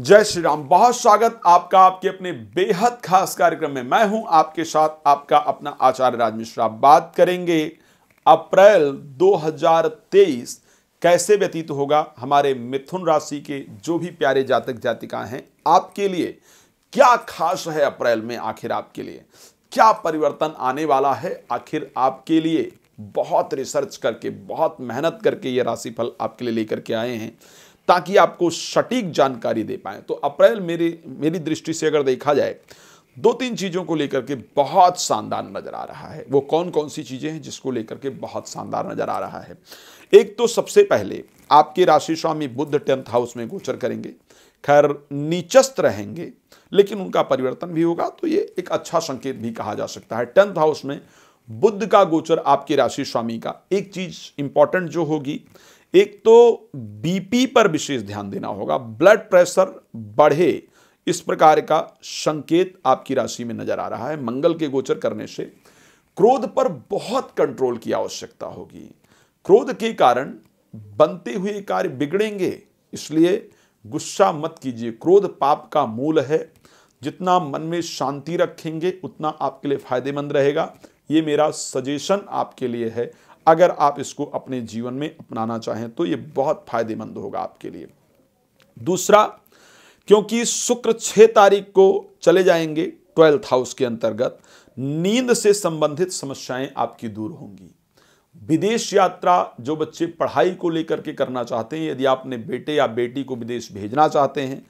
जय श्री राम बहुत स्वागत आपका आपके अपने बेहद खास कार्यक्रम में मैं हूं आपके साथ आपका अपना आचार्य राज मिश्रा बात करेंगे अप्रैल 2023 कैसे व्यतीत होगा हमारे मिथुन राशि के जो भी प्यारे जातक जातिका हैं आपके लिए क्या खास है अप्रैल में आखिर आपके लिए क्या परिवर्तन आने वाला है आखिर आपके लिए बहुत रिसर्च करके बहुत मेहनत करके ये राशिफल आपके लिए लेकर के आए हैं ताकि आपको सटीक जानकारी दे पाए तो अप्रैल मेरे मेरी दृष्टि से अगर देखा जाए दो तीन चीज़ों को लेकर के बहुत शानदार नज़र आ रहा है वो कौन कौन सी चीज़ें हैं जिसको लेकर के बहुत शानदार नज़र आ रहा है एक तो सबसे पहले आपके राशि स्वामी बुद्ध टेंथ हाउस में गोचर करेंगे खैर नीचस्त रहेंगे लेकिन उनका परिवर्तन भी होगा तो ये एक अच्छा संकेत भी कहा जा सकता है टेंथ हाउस में बुद्ध का गोचर आपके राशि स्वामी का एक चीज़ इंपॉर्टेंट जो होगी एक तो बीपी पर विशेष ध्यान देना होगा ब्लड प्रेशर बढ़े इस प्रकार का संकेत आपकी राशि में नजर आ रहा है मंगल के गोचर करने से क्रोध पर बहुत कंट्रोल की आवश्यकता होगी क्रोध के कारण बनते हुए कार्य बिगड़ेंगे इसलिए गुस्सा मत कीजिए क्रोध पाप का मूल है जितना मन में शांति रखेंगे उतना आपके लिए फायदेमंद रहेगा ये मेरा सजेशन आपके लिए है अगर आप इसको अपने जीवन में अपनाना चाहें तो यह बहुत फायदेमंद होगा आपके लिए दूसरा क्योंकि शुक्र छह तारीख को चले जाएंगे ट्वेल्थ हाउस के अंतर्गत नींद से संबंधित समस्याएं आपकी दूर होंगी विदेश यात्रा जो बच्चे पढ़ाई को लेकर के करना चाहते हैं यदि आपने बेटे या बेटी को विदेश भेजना चाहते हैं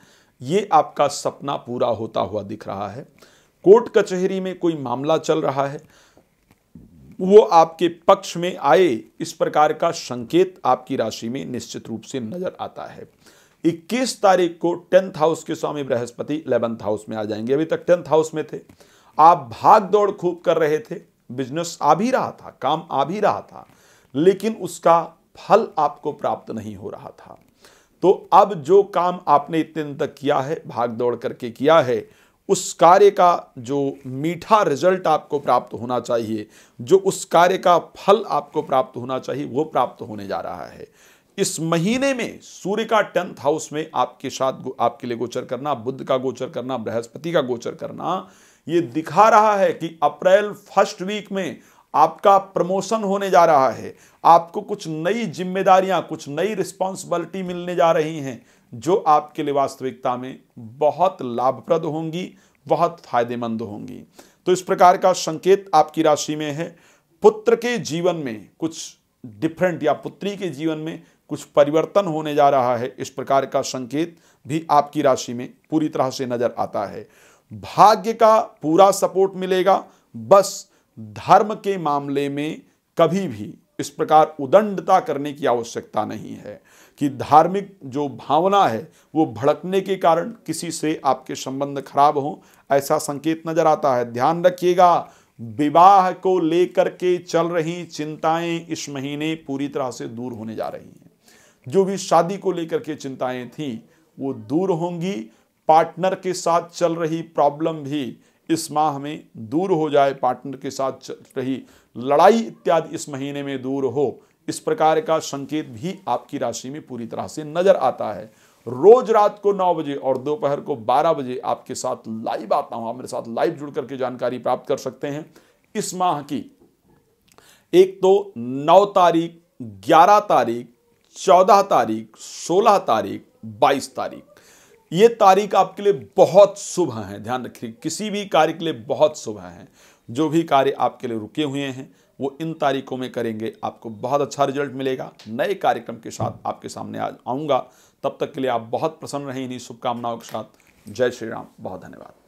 ये आपका सपना पूरा होता हुआ दिख रहा है कोर्ट कचहरी में कोई मामला चल रहा है वो आपके पक्ष में आए इस प्रकार का संकेत आपकी राशि में निश्चित रूप से नजर आता है 21 तारीख को टेंथ हाउस के स्वामी बृहस्पति इलेवंथ हाउस में आ जाएंगे अभी तक टेंथ हाउस में थे आप भाग दौड़ खूब कर रहे थे बिजनेस आ भी रहा था काम आ भी रहा था लेकिन उसका फल आपको प्राप्त नहीं हो रहा था तो अब जो काम आपने इतने दिन तक किया है भाग दौड़ करके किया है उस कार्य का जो मीठा रिजल्ट आपको प्राप्त होना चाहिए जो उस कार्य का फल आपको प्राप्त होना चाहिए वो प्राप्त होने जा रहा है इस महीने में सूर्य का टेंथ हाउस में आपके साथ आपके लिए गोचर करना बुद्ध का गोचर करना बृहस्पति का गोचर करना ये दिखा रहा है कि अप्रैल फर्स्ट वीक में आपका प्रमोशन होने जा रहा है आपको कुछ नई जिम्मेदारियां कुछ नई रिस्पॉन्सिबिलिटी मिलने जा रही हैं जो आपके लिए वास्तविकता में बहुत लाभप्रद होंगी बहुत फायदेमंद होंगी तो इस प्रकार का संकेत आपकी राशि में है पुत्र के जीवन में कुछ डिफरेंट या पुत्री के जीवन में कुछ परिवर्तन होने जा रहा है इस प्रकार का संकेत भी आपकी राशि में पूरी तरह से नजर आता है भाग्य का पूरा सपोर्ट मिलेगा बस धर्म के मामले में कभी भी इस प्रकार उदंडता करने की आवश्यकता नहीं है कि धार्मिक जो भावना है वो भड़कने के कारण किसी से आपके संबंध खराब हो ऐसा संकेत नजर आता है ध्यान रखिएगा विवाह को लेकर के चल रही चिंताएं इस महीने पूरी तरह से दूर होने जा रही हैं जो भी शादी को लेकर के चिंताएं थीं वो दूर होंगी पार्टनर के साथ चल रही प्रॉब्लम भी इस माह में दूर हो जाए पार्टनर के साथ रही लड़ाई इत्यादि इस महीने में दूर हो इस प्रकार का संकेत भी आपकी राशि में पूरी तरह से नजर आता है रोज रात को नौ बजे और दोपहर को बारह बजे आपके साथ लाइव आता हूं आप मेरे साथ लाइव जुड़ करके जानकारी प्राप्त कर सकते हैं इस माह की एक तो नौ तारीख ग्यारह तारीख चौदह तारीख सोलह तारीख बाईस तारीख ये तारीख आपके लिए बहुत शुभ है ध्यान रखिए किसी भी कार्य के लिए बहुत शुभ है जो भी कार्य आपके लिए रुके हुए हैं वो इन तारीखों में करेंगे आपको बहुत अच्छा रिजल्ट मिलेगा नए कार्यक्रम के साथ आपके सामने आज आऊँगा तब तक के लिए आप बहुत प्रसन्न रहें इन्हीं शुभकामनाओं के साथ जय श्री राम बहुत धन्यवाद